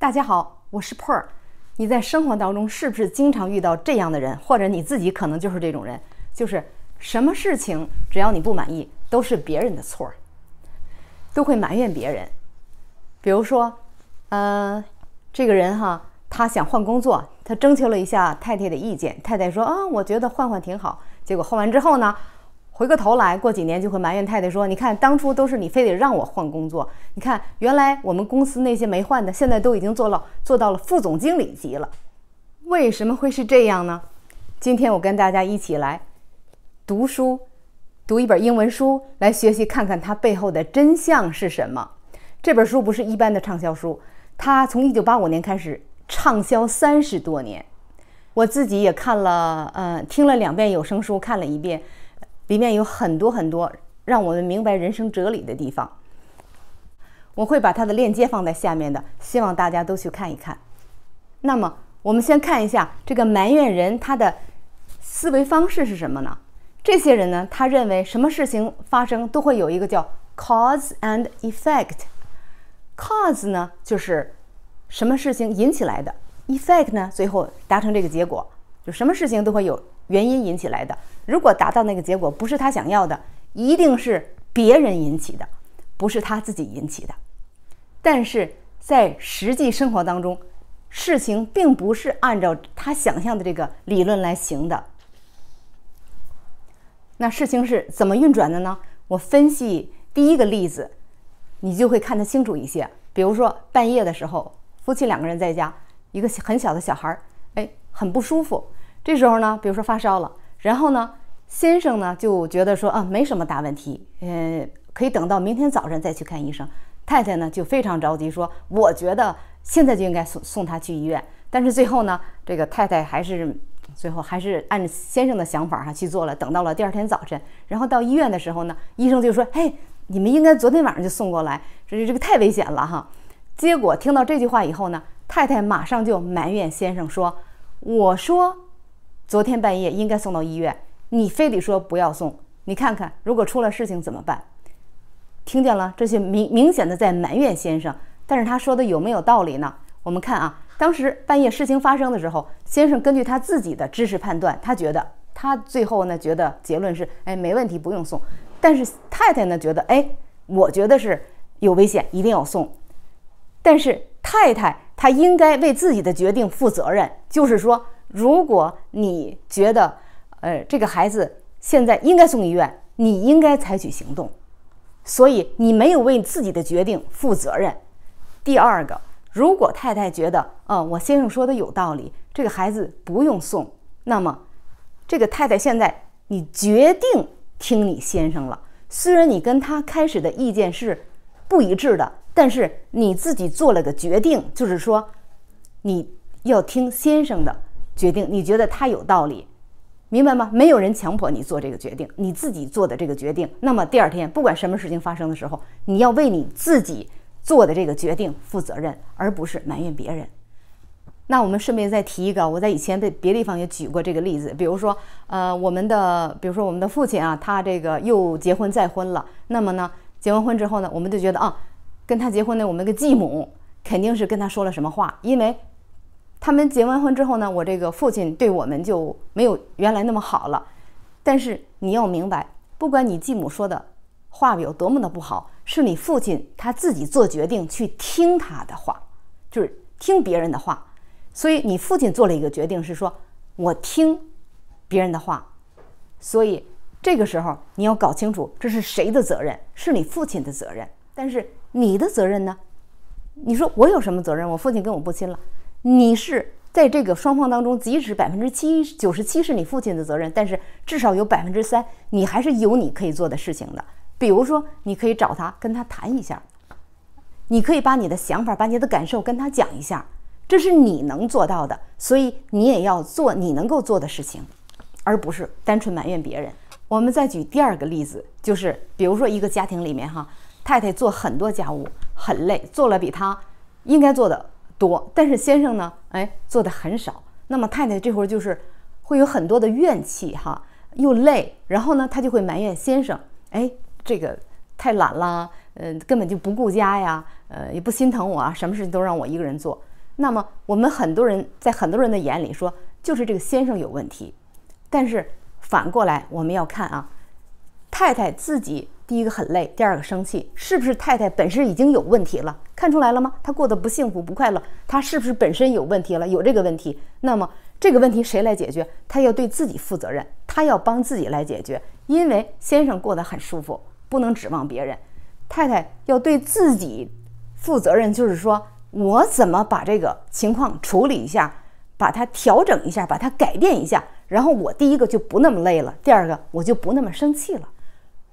大家好，我是 Per。你在生活当中是不是经常遇到这样的人，或者你自己可能就是这种人，就是什么事情只要你不满意，都是别人的错儿，都会埋怨别人。比如说，呃，这个人哈，他想换工作，他征求了一下太太的意见，太太说啊，我觉得换换挺好。结果换完之后呢？回过头来，过几年就会埋怨太太说：“你看，当初都是你非得让我换工作。你看，原来我们公司那些没换的，现在都已经做了做到了副总经理级了。为什么会是这样呢？今天我跟大家一起来读书，读一本英文书，来学习看看它背后的真相是什么。这本书不是一般的畅销书，它从一九八五年开始畅销三十多年。我自己也看了，呃，听了两遍有声书，看了一遍。里面有很多很多让我们明白人生哲理的地方，我会把它的链接放在下面的，希望大家都去看一看。那么，我们先看一下这个埋怨人他的思维方式是什么呢？这些人呢，他认为什么事情发生都会有一个叫 cause and effect。cause 呢，就是什么事情引起来的；effect 呢，最后达成这个结果，就什么事情都会有。原因引起来的，如果达到那个结果不是他想要的，一定是别人引起的，不是他自己引起的。但是在实际生活当中，事情并不是按照他想象的这个理论来行的。那事情是怎么运转的呢？我分析第一个例子，你就会看得清楚一些。比如说半夜的时候，夫妻两个人在家，一个很小的小孩儿，哎，很不舒服。这时候呢，比如说发烧了，然后呢，先生呢就觉得说啊，没什么大问题，呃，可以等到明天早晨再去看医生。太太呢就非常着急，说我觉得现在就应该送送他去医院。但是最后呢，这个太太还是最后还是按先生的想法哈去做了。等到了第二天早晨，然后到医院的时候呢，医生就说：“嘿，你们应该昨天晚上就送过来，这这个太危险了哈。”结果听到这句话以后呢，太太马上就埋怨先生说：“我说。”昨天半夜应该送到医院，你非得说不要送。你看看，如果出了事情怎么办？听见了？这些明明显的在埋怨先生，但是他说的有没有道理呢？我们看啊，当时半夜事情发生的时候，先生根据他自己的知识判断，他觉得他最后呢觉得结论是，哎，没问题，不用送。但是太太呢觉得，哎，我觉得是有危险，一定要送。但是太太她应该为自己的决定负责任，就是说。如果你觉得，呃，这个孩子现在应该送医院，你应该采取行动，所以你没有为自己的决定负责任。第二个，如果太太觉得，呃，我先生说的有道理，这个孩子不用送，那么这个太太现在你决定听你先生了。虽然你跟他开始的意见是不一致的，但是你自己做了个决定，就是说你要听先生的。决定你觉得他有道理，明白吗？没有人强迫你做这个决定，你自己做的这个决定。那么第二天不管什么事情发生的时候，你要为你自己做的这个决定负责任，而不是埋怨别人。那我们顺便再提一个，我在以前的别地方也举过这个例子，比如说，呃，我们的比如说我们的父亲啊，他这个又结婚再婚了。那么呢，结完婚之后呢，我们就觉得啊，跟他结婚的我们个继母肯定是跟他说了什么话，因为。他们结完婚之后呢，我这个父亲对我们就没有原来那么好了。但是你要明白，不管你继母说的话有多么的不好，是你父亲他自己做决定去听他的话，就是听别人的话。所以你父亲做了一个决定，是说我听别人的话。所以这个时候你要搞清楚，这是谁的责任？是你父亲的责任。但是你的责任呢？你说我有什么责任？我父亲跟我不亲了。你是在这个双方当中，即使百分之七九十七是你父亲的责任，但是至少有百分之三，你还是有你可以做的事情的。比如说，你可以找他跟他谈一下，你可以把你的想法、把你的感受跟他讲一下，这是你能做到的。所以你也要做你能够做的事情，而不是单纯埋怨别人。我们再举第二个例子，就是比如说一个家庭里面，哈，太太做很多家务很累，做了比她应该做的。多，但是先生呢？哎，做的很少。那么太太这会儿就是会有很多的怨气哈，又累，然后呢，她就会埋怨先生，哎，这个太懒了，嗯，根本就不顾家呀，呃，也不心疼我，啊，什么事情都让我一个人做。那么我们很多人在很多人的眼里说，就是这个先生有问题，但是反过来我们要看啊，太太自己。第一个很累，第二个生气，是不是太太本身已经有问题了？看出来了吗？她过得不幸福、不快乐，她是不是本身有问题了？有这个问题，那么这个问题谁来解决？她要对自己负责任，她要帮自己来解决，因为先生过得很舒服，不能指望别人。太太要对自己负责任，就是说我怎么把这个情况处理一下，把它调整一下，把它改变一下，然后我第一个就不那么累了，第二个我就不那么生气了。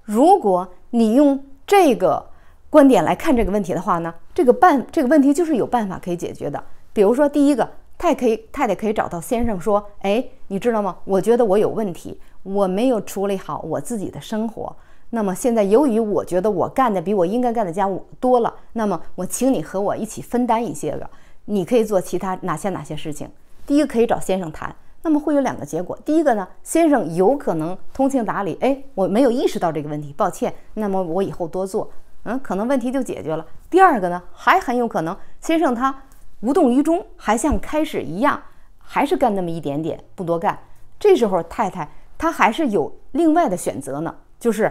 如果你用这个观点来看这个问题的话呢，这个办这个问题就是有办法可以解决的。比如说，第一个，太可以太太可以找到先生说，哎，你知道吗？我觉得我有问题，我没有处理好我自己的生活。那么现在由于我觉得我干的比我应该干的家务多了，那么我请你和我一起分担一些个。你可以做其他哪些哪些事情？第一个可以找先生谈。那么会有两个结果，第一个呢，先生有可能通情达理，哎，我没有意识到这个问题，抱歉，那么我以后多做，嗯，可能问题就解决了。第二个呢，还很有可能先生他无动于衷，还像开始一样，还是干那么一点点，不多干。这时候太太她还是有另外的选择呢，就是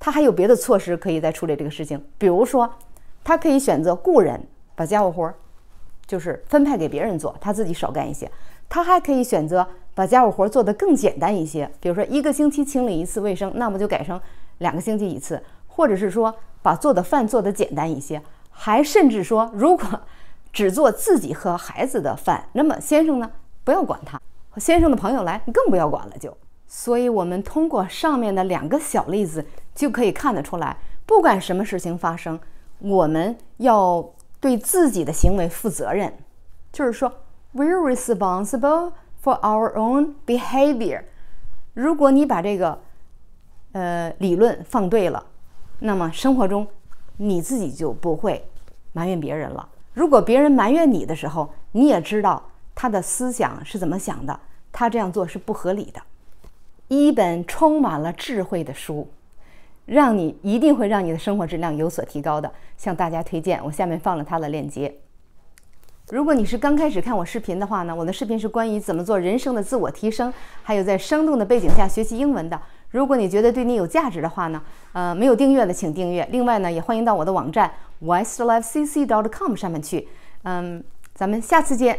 她还有别的措施可以再处理这个事情，比如说，她可以选择雇人把家务活，就是分派给别人做，她自己少干一些。他还可以选择把家务活做得更简单一些，比如说一个星期清理一次卫生，那么就改成两个星期一次，或者是说把做的饭做得简单一些，还甚至说如果只做自己和孩子的饭，那么先生呢不要管他，先生的朋友来你更不要管了。就，所以我们通过上面的两个小例子就可以看得出来，不管什么事情发生，我们要对自己的行为负责任，就是说。We're responsible for our own behavior。如果你把这个，呃，理论放对了，那么生活中你自己就不会埋怨别人了。如果别人埋怨你的时候，你也知道他的思想是怎么想的，他这样做是不合理的。一本充满了智慧的书，让你一定会让你的生活质量有所提高的，向大家推荐。我下面放了它的链接。如果你是刚开始看我视频的话呢，我的视频是关于怎么做人生的自我提升，还有在生动的背景下学习英文的。如果你觉得对你有价值的话呢，呃，没有订阅的请订阅。另外呢，也欢迎到我的网站 wiselifecc.com 上面去。嗯，咱们下次见。